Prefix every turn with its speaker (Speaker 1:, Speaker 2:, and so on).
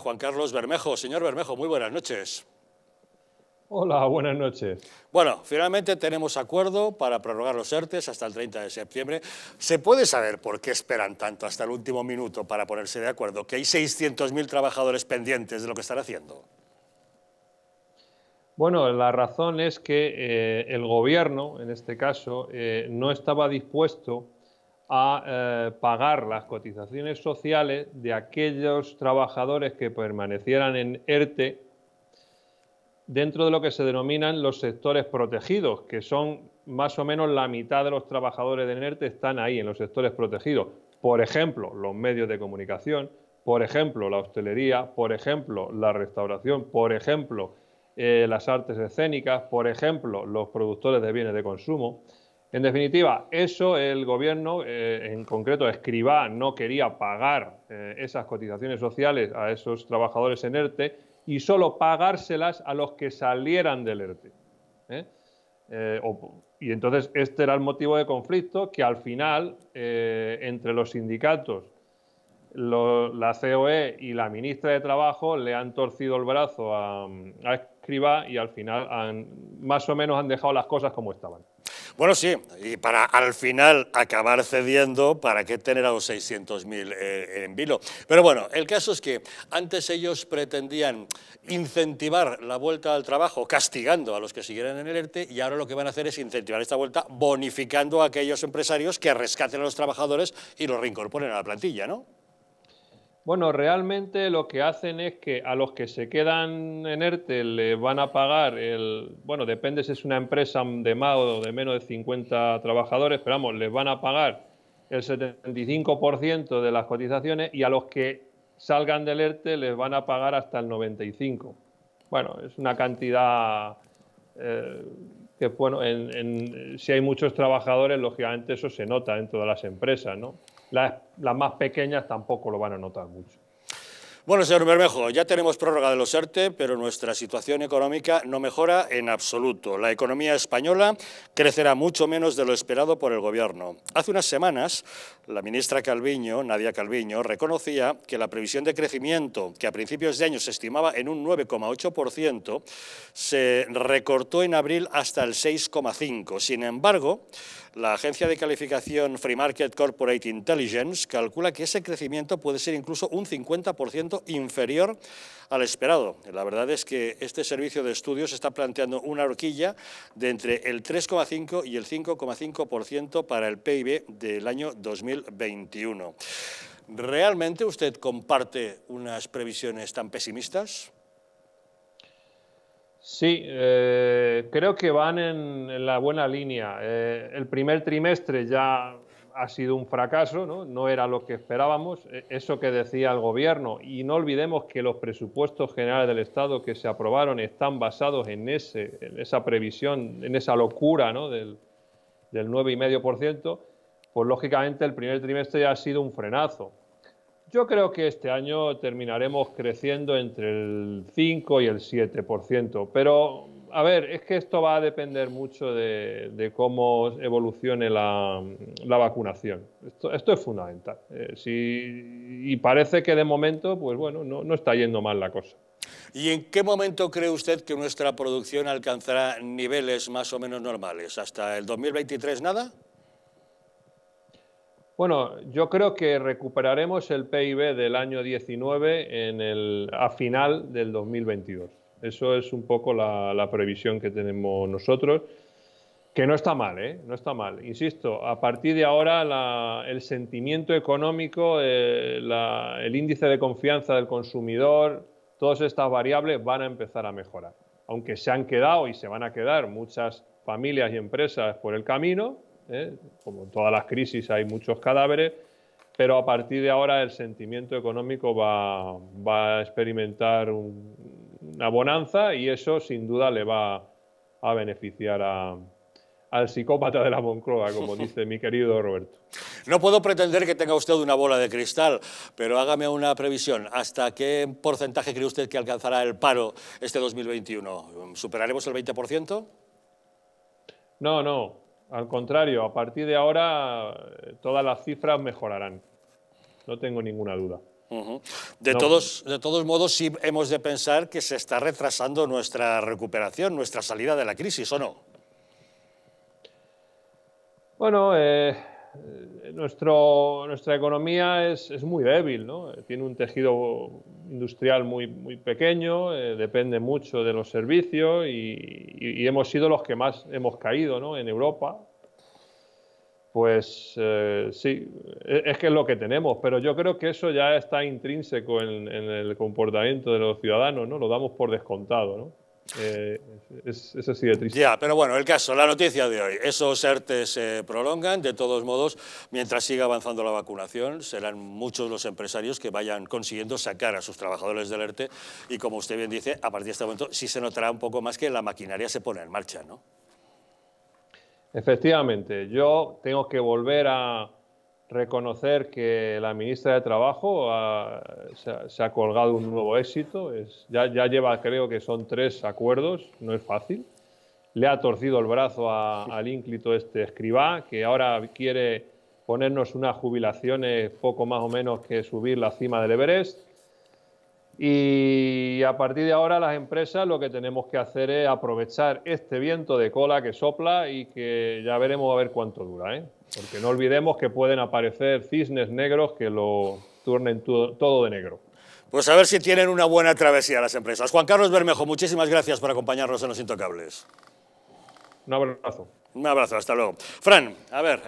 Speaker 1: Juan Carlos Bermejo. Señor Bermejo, muy buenas noches.
Speaker 2: Hola, buenas noches.
Speaker 1: Bueno, finalmente tenemos acuerdo para prorrogar los ERTES hasta el 30 de septiembre. ¿Se puede saber por qué esperan tanto hasta el último minuto para ponerse de acuerdo? Que hay 600.000 trabajadores pendientes de lo que están haciendo.
Speaker 2: Bueno, la razón es que eh, el gobierno, en este caso, eh, no estaba dispuesto a eh, pagar las cotizaciones sociales de aquellos trabajadores que permanecieran en ERTE e dentro de lo que se denominan los sectores protegidos, que son más o menos la mitad de los trabajadores de ERTE e están ahí, en los sectores protegidos. Por ejemplo, los medios de comunicación, por ejemplo, la hostelería, por ejemplo, la restauración, por ejemplo, eh, las artes escénicas, por ejemplo, los productores de bienes de consumo. En definitiva, eso el gobierno, eh, en concreto Escribá, no quería pagar eh, esas cotizaciones sociales a esos trabajadores en ERTE y solo pagárselas a los que salieran del ERTE. ¿eh? y entonces este era el motivo de conflicto que al final entre los sindicatos, la COE y la ministra de Trabajo le han torcido el brazo a, a y al final más o menos han dejado las cosas como estaban.
Speaker 1: Bueno, sí, y para al final acabar cediendo, ¿para qué tener a los 600.000 eh, en vilo? Pero bueno, el caso es que antes ellos pretendían incentivar la vuelta al trabajo castigando a los que siguieran en el ERTE y ahora lo que van a hacer es incentivar esta vuelta bonificando a aquellos empresarios que rescaten a los trabajadores y los reincorporen a la plantilla, ¿no?
Speaker 2: Bueno, realmente lo que hacen es que a los que se quedan en ERTE les van a pagar el. Bueno, depende si es una empresa de más o de menos de 50 trabajadores, pero vamos, les van a pagar el 75% de las cotizaciones y a los que salgan del ERTE les van a pagar hasta el 95%. Bueno, es una cantidad eh, que, bueno, en, si hay muchos trabajadores, lógicamente eso se nota en todas las empresas, ¿no? las, más pequeñas tampoco lo van a notar mucho.
Speaker 1: Bueno, señor Bermejo, ya tenemos prórroga de los ERTE, pero nuestra situación económica no mejora en absoluto. La economía española crecerá mucho menos de lo esperado por el Gobierno. Hace unas semanas, la ministra Calviño, Nadia Calviño, reconocía que la previsión de crecimiento, que a principios de año se estimaba en un 9,8%, se recortó en abril hasta el 6,5%. Sin embargo, la agencia de calificación Free Market Corporate Intelligence calcula que ese crecimiento puede ser incluso un 50% inferior al esperado. La verdad es que este servicio de estudios está planteando una horquilla de entre el 3,5 y el 5,5% para el PIB del año 2021. ¿Realmente usted comparte unas previsiones tan pesimistas?
Speaker 2: Sí, eh, creo que van en, la buena línea. Eh, el primer trimestre ya ha sido un fracaso, ¿no? no era lo que esperábamos, eh, eso que decía el gobierno. Y no olvidemos que los presupuestos generales del Estado que se aprobaron están basados en, ese, en esa previsión, en esa locura ¿no? del, del 9,5%. Pues lógicamente el primer trimestre ya ha sido un frenazo. Yo creo que este año terminaremos creciendo entre el 5 y el 7%, pero a ver, es que esto va a depender mucho de, cómo evolucione la, vacunación. Esto,
Speaker 1: es fundamental.
Speaker 2: Eh, y parece que de momento, pues bueno, no está yendo mal la cosa.
Speaker 1: ¿Y en qué momento cree usted que nuestra producción alcanzará niveles más o menos normales? ¿Hasta el 2023 nada?
Speaker 2: Bueno, yo creo que recuperaremos el PIB del año 19 a final del 2022. Eso es un poco la, previsión que tenemos nosotros, que no está mal, ¿eh? No está mal. Insisto, a partir de ahora el sentimiento económico, eh, el índice de confianza del consumidor, todas estas variables van a empezar a mejorar. Aunque se han quedado y se van a quedar muchas familias y empresas por el camino, ¿eh? como en todas las crisis hay muchos cadáveres, pero a partir de ahora el sentimiento económico va, a experimentar una bonanza y eso sin duda le va a beneficiar a, al psicópata de la Moncloa, como dice mi querido Roberto.
Speaker 1: No puedo pretender que tenga usted una bola de cristal, pero hágame una previsión. ¿Hasta qué porcentaje cree usted que alcanzará el paro este 2021? ¿Superaremos el 20%?
Speaker 2: No, no. Al contrario, a partir de ahora eh, todas las cifras mejorarán. No tengo ninguna duda.
Speaker 1: de, todos, de todos modos, sí hemos de pensar que se está retrasando nuestra recuperación, nuestra salida de la crisis, ¿o no?
Speaker 2: Bueno, eh, nuestro, nuestra economía es, es muy débil, ¿no? tiene un tejido industrial muy, muy pequeño, eh, depende mucho de los servicios y, hemos sido los que más hemos caído ¿no? en Europa. Pues eh, sí, e, es que es lo que tenemos, pero yo creo que eso ya está intrínseco en, en el comportamiento de los ciudadanos, ¿no? Lo damos por descontado, ¿no? Eh, es, es, así de triste.
Speaker 1: Ya, pero bueno, el caso, la noticia de hoy. Esos ERTE se prolongan, de todos modos, mientras siga avanzando la vacunación, serán muchos los empresarios que vayan consiguiendo sacar a sus trabajadores del ERTE y, como usted bien dice, a partir de este momento sí se notará un poco más que la maquinaria se pone en marcha, ¿no?
Speaker 2: Efectivamente, yo tengo que volver a reconocer que la ministra de Trabajo se, ha, colgado un nuevo éxito. ya, lleva, creo que son tres acuerdos, no es fácil. Le ha torcido el brazo al ínclito este escriba, que ahora quiere ponernos unas jubilaciones poco más o menos que subir la cima del Everest. Y a partir de ahora las empresas lo que tenemos que hacer es aprovechar este viento de cola que sopla y que ya veremos a ver cuánto dura. ¿eh? Porque no olvidemos que pueden
Speaker 1: aparecer cisnes negros que lo turnen todo de negro. Pues a ver si tienen una buena travesía las empresas. Juan Carlos Bermejo, muchísimas gracias por acompañarnos en Los Intocables. Un abrazo. Un abrazo, hasta luego. Fran, a ver.